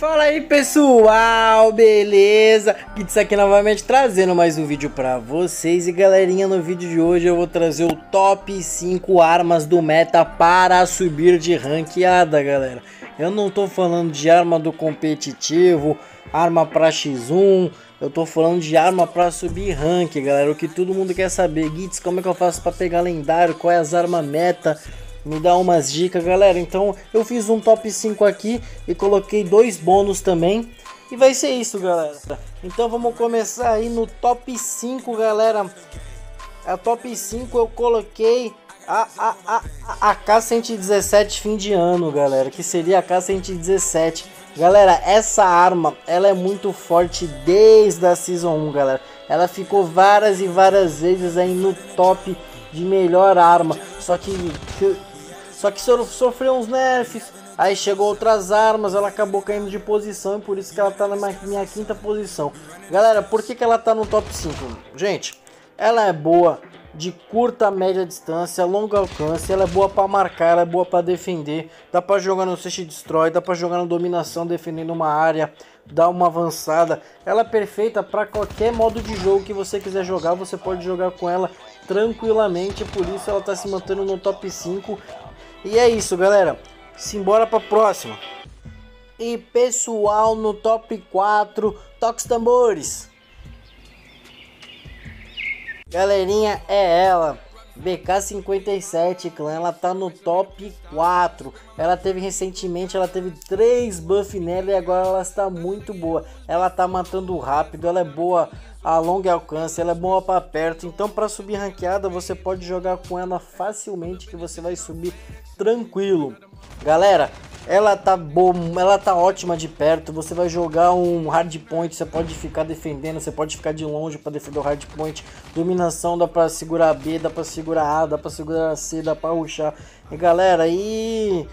Fala aí pessoal, beleza? Kits aqui novamente trazendo mais um vídeo pra vocês E galerinha, no vídeo de hoje eu vou trazer o top 5 armas do meta para subir de ranqueada, galera Eu não tô falando de arma do competitivo, arma pra x1 Eu tô falando de arma pra subir rank, galera O que todo mundo quer saber, Gits, como é que eu faço pra pegar lendário? Qual é as armas meta? me dá umas dicas, galera. Então eu fiz um top 5 aqui e coloquei dois bônus também. E vai ser isso, galera. Então vamos começar aí no top 5, galera. A top 5 eu coloquei a, a, a, a AK-117 fim de ano, galera. Que seria a k 117 Galera, essa arma, ela é muito forte desde a Season 1, galera. Ela ficou várias e várias vezes aí no top de melhor arma. Só que só que sofreu uns nerfs, aí chegou outras armas, ela acabou caindo de posição e por isso que ela tá na minha quinta posição. Galera, por que, que ela tá no top 5? Gente, ela é boa de curta, média distância, longo alcance, ela é boa para marcar, ela é boa para defender, dá para jogar no Sexy Destroy, dá para jogar na dominação defendendo uma área, dá uma avançada, ela é perfeita para qualquer modo de jogo que você quiser jogar, você pode jogar com ela tranquilamente, por isso ela está se mantendo no top 5 e é isso, galera. Simbora pra próxima. E pessoal, no top 4, os tambores. Galerinha, é ela. BK57 Clan, ela tá no top 4. Ela teve recentemente, ela teve 3 buff nela e agora ela está muito boa. Ela tá matando rápido, ela é boa a longo alcance, ela é boa para perto. Então para subir ranqueada, você pode jogar com ela facilmente que você vai subir tranquilo. Galera, ela tá bom, ela tá ótima de perto. Você vai jogar um hard point, você pode ficar defendendo, você pode ficar de longe para defender o hard point. Dominação dá para segurar B, dá para segurar A, dá para segurar C, dá para ruxar. E galera, aí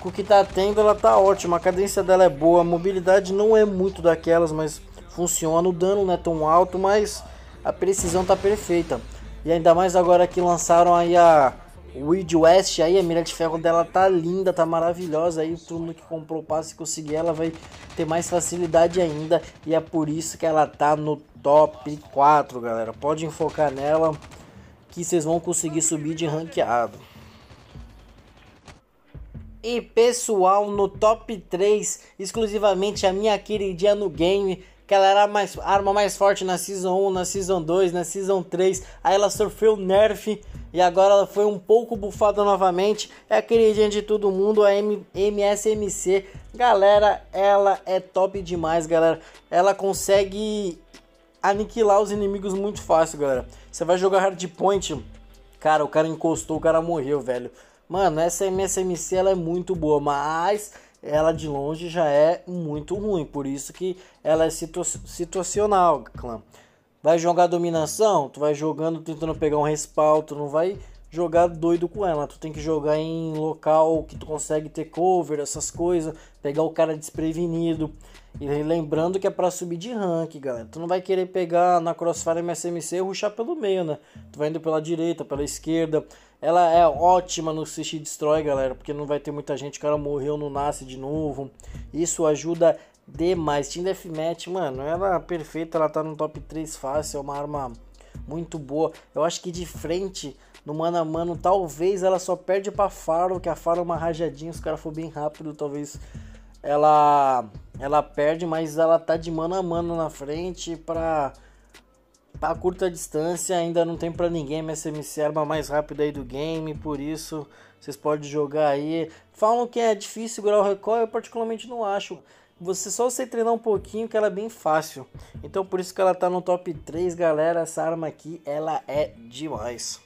com o que tá tendo, ela tá ótima. A cadência dela é boa, a mobilidade não é muito daquelas, mas funciona. O dano não é tão alto, mas a precisão tá perfeita. E ainda mais agora que lançaram aí a Weed West aí, a mira de ferro dela tá linda, tá maravilhosa. Aí todo mundo que comprou o passe e conseguir ela vai ter mais facilidade ainda. E é por isso que ela tá no top 4, galera. Pode enfocar nela que vocês vão conseguir subir de ranqueado. E pessoal, no top 3, exclusivamente a minha queridinha no game, que ela era mais, arma mais forte na Season 1, na Season 2, na Season 3. Aí ela sofreu nerf e agora ela foi um pouco bufada novamente. É a queridinha de todo mundo, a M MSMC. Galera, ela é top demais, galera. Ela consegue aniquilar os inimigos muito fácil, galera. Você vai jogar hardpoint, cara, o cara encostou, o cara morreu, velho. Mano, essa MSMC ela é muito boa, mas ela de longe já é muito ruim. Por isso que ela é situ situacional, clã. Vai jogar dominação? Tu vai jogando tentando pegar um respaldo, tu não vai jogar doido com ela. Tu tem que jogar em local que tu consegue ter cover, essas coisas, pegar o cara desprevenido. E lembrando que é para subir de rank, galera. Tu não vai querer pegar na Crossfire MSMC e ruxar pelo meio, né? Tu vai indo pela direita, pela esquerda. Ela é ótima no Assist Destrói, galera, porque não vai ter muita gente. O cara morreu, não nasce de novo. Isso ajuda demais. Team Deathmatch, mano, ela é perfeita. Ela tá no top 3 fácil. É uma arma muito boa. Eu acho que de frente, no mano a mano, talvez ela só perde pra Faro, que a Faro é uma rajadinha. Se o cara for bem rápido, talvez ela ela perde, mas ela tá de mano a mano na frente pra a curta distância ainda não tem para ninguém é a arma mais rápida aí do game, por isso vocês podem jogar aí. Falam que é difícil segurar o recoil, eu particularmente não acho. Você só você treinar um pouquinho que ela é bem fácil. Então por isso que ela tá no top 3, galera. Essa arma aqui, ela é demais.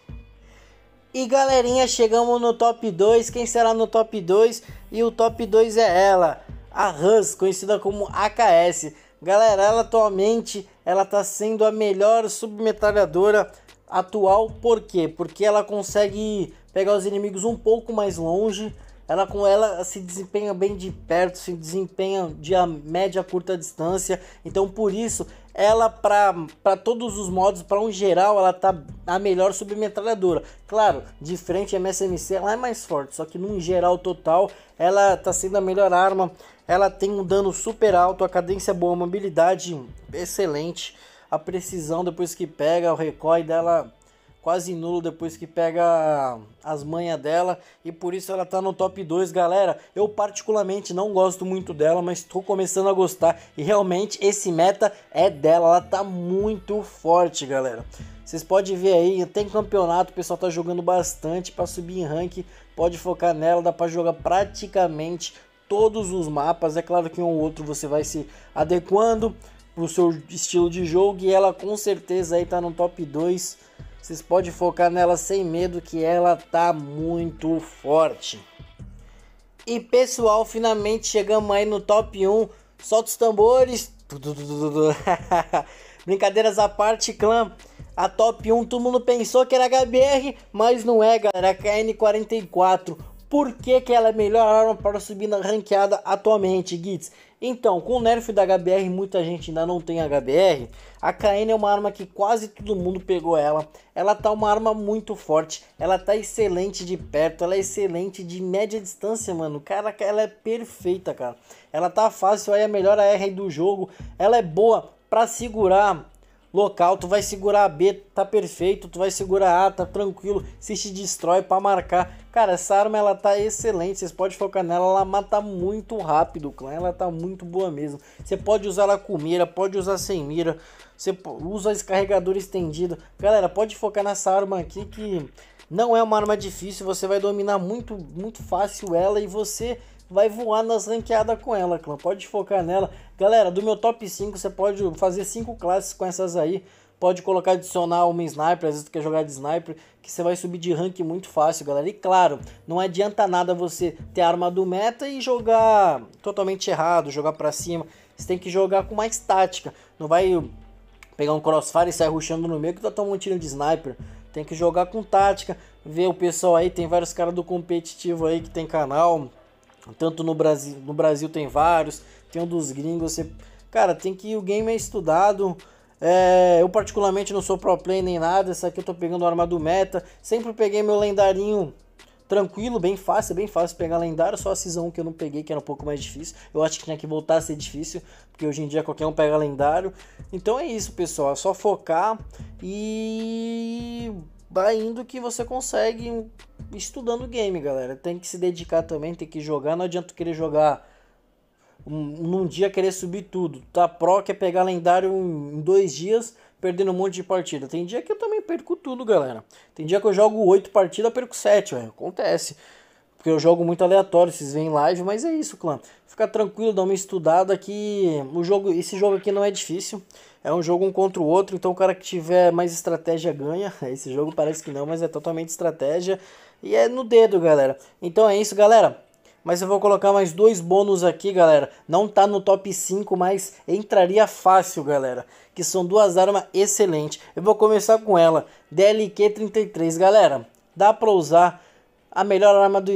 E galerinha, chegamos no top 2. Quem será no top 2? E o top 2 é ela, a Hans, conhecida como AKS. Galera, ela atualmente ela tá sendo a melhor submetralhadora atual, por quê? Porque ela consegue pegar os inimigos um pouco mais longe, ela com ela se desempenha bem de perto, se desempenha de a média a curta distância. Então por isso ela para todos os modos, para um geral, ela tá a melhor submetralhadora. Claro, de frente a MSMC ela é mais forte, só que num geral total ela tá sendo a melhor arma ela tem um dano super alto, a cadência boa, a mobilidade excelente, a precisão depois que pega, o recoil dela quase nulo depois que pega as manhas dela e por isso ela tá no top 2, galera. Eu particularmente não gosto muito dela, mas tô começando a gostar e realmente esse meta é dela, ela tá muito forte, galera. Vocês podem ver aí, tem campeonato, o pessoal tá jogando bastante para subir em rank, pode focar nela, dá para jogar praticamente todos os mapas. É claro que um ou outro você vai se adequando para o seu estilo de jogo e ela com certeza aí tá no top 2. Vocês podem focar nela sem medo que ela tá muito forte. E pessoal, finalmente chegamos aí no top 1. Solta os tambores. Brincadeiras à parte, clã. A top 1 todo mundo pensou que era HBR, mas não é, galera. É KN44 por que, que ela é a melhor arma para subir na ranqueada atualmente, Gits? Então, com o nerf da HBR, muita gente ainda não tem HBR. A KN é uma arma que quase todo mundo pegou ela. Ela tá uma arma muito forte, ela tá excelente de perto, ela é excelente de média distância, mano. Cara, ela é perfeita, cara. Ela tá fácil, aí é a melhor AR do jogo. Ela é boa para segurar local, tu vai segurar a B, tá perfeito, tu vai segurar A, tá tranquilo, se te destrói para marcar. Cara, essa arma ela tá excelente, vocês podem focar nela, ela mata muito rápido, clã, ela tá muito boa mesmo. Você pode usar ela com mira, pode usar sem mira, você usa esse carregador estendido. Galera, pode focar nessa arma aqui que não é uma arma difícil, você vai dominar muito, muito fácil ela e você vai voar nas ranqueadas com ela, clã. Pode focar nela. Galera, do meu top 5, você pode fazer 5 classes com essas aí. Pode colocar, adicionar uma sniper, às vezes tu quer jogar de sniper, que você vai subir de rank muito fácil, galera. E claro, não adianta nada você ter arma do meta e jogar totalmente errado, jogar para cima. Você tem que jogar com mais tática. Não vai pegar um crossfire e sair rushando no meio que tá tomando um tiro de sniper. Tem que jogar com tática, ver o pessoal aí, tem vários caras do competitivo aí que tem canal, tanto no Brasil, no Brasil tem vários, tem um dos gringos, você... cara, tem que o game é estudado. É, eu particularmente não sou pro play nem nada, essa aqui eu tô pegando arma do meta. Sempre peguei meu lendarinho tranquilo, bem fácil, bem fácil pegar lendário, só a Season que eu não peguei, que era um pouco mais difícil. Eu acho que tinha que voltar a ser difícil, porque hoje em dia qualquer um pega lendário. Então é isso, pessoal, é só focar e vai indo que você consegue estudando o game, galera. Tem que se dedicar também, tem que jogar. Não adianta querer jogar um, num dia querer subir tudo. Tá pro quer pegar lendário em dois dias, perdendo um monte de partida. Tem dia que eu também perco tudo, galera. Tem dia que eu jogo oito partidas, perco sete, Acontece. Porque eu jogo muito aleatório, vocês veem live, mas é isso, clã. Fica tranquilo, dá uma estudada que o jogo, esse jogo aqui não é difícil. É um jogo um contra o outro, então o cara que tiver mais estratégia ganha. Esse jogo parece que não, mas é totalmente estratégia. E é no dedo, galera. Então é isso, galera. Mas eu vou colocar mais dois bônus aqui, galera. Não tá no top 5, mas entraria fácil, galera. Que são duas armas excelentes. Eu vou começar com ela. DLQ-33, galera. Dá pra usar a melhor arma do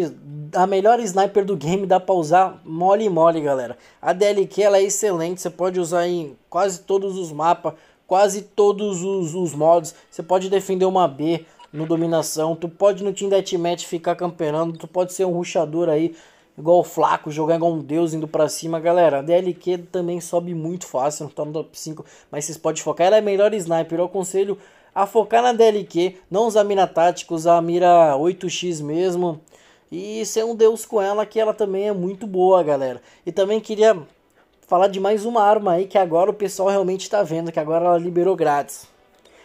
a melhor sniper do game dá pra usar mole mole, galera. A DLQ ela é excelente, você pode usar em quase todos os mapas, quase todos os, os modos. Você pode defender uma B no dominação, tu pode no team deathmatch ficar camperando, tu pode ser um ruxador aí igual o Flaco, jogar igual um deus indo para cima, galera. A DLQ também sobe muito fácil, não tá no top 5, mas vocês podem focar. Ela é melhor sniper, eu aconselho a focar na DLQ, não usar mira tática, usar a mira 8x mesmo. E ser um deus com ela, que ela também é muito boa, galera. E também queria falar de mais uma arma aí que agora o pessoal realmente está vendo, que agora ela liberou grátis.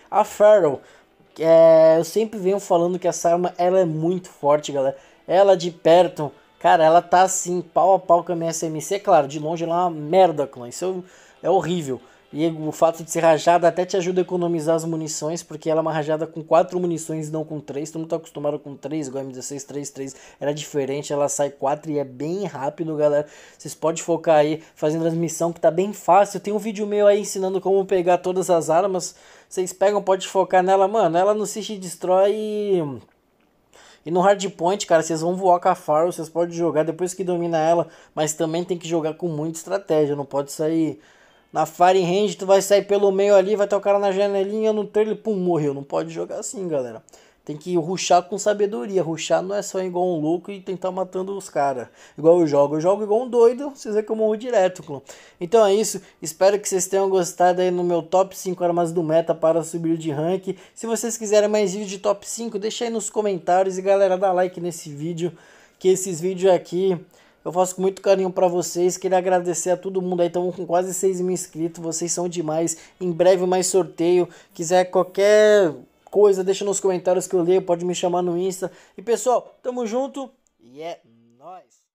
A Feral. É, eu sempre venho falando que essa arma ela é muito forte, galera. Ela de perto, cara, ela tá assim, pau a pau com a minha SMC. Claro, de longe ela é uma merda, clã. Isso é, é horrível. E o fato de ser rajada até te ajuda a economizar as munições, porque ela é uma rajada com quatro munições não com três. Tu não tá acostumado com três, igual M16, 3, 3. Era diferente, ela sai quatro e é bem rápido, galera. Vocês podem focar aí fazendo transmissão, que tá bem fácil. Tem um vídeo meu aí ensinando como pegar todas as armas. Vocês pegam, pode focar nela, mano. Ela não se destrói e... E no hardpoint, cara, vocês vão voar com a Faro, vocês podem jogar depois que domina ela, mas também tem que jogar com muita estratégia, não pode sair na Fire Range, tu vai sair pelo meio ali, vai ter o cara na janelinha, no trailer, pum, morreu. Não pode jogar assim, galera. Tem que ruxar com sabedoria. Ruxar não é só igual um louco e tentar matando os caras. Igual eu jogo. Eu jogo igual um doido, vocês vê que eu morro direto, clã. Então é isso. Espero que vocês tenham gostado aí no meu top 5 armas do meta para subir de rank. Se vocês quiserem mais vídeos de top 5, deixa aí nos comentários. E galera, dá like nesse vídeo. Que esses vídeos aqui eu faço com muito carinho para vocês. Queria agradecer a todo mundo aí. Estamos com quase 6 mil inscritos. Vocês são demais. Em breve mais sorteio. Quiser qualquer coisa, deixa nos comentários que eu leio. Pode me chamar no Insta. E pessoal, tamo junto. E Yeah. É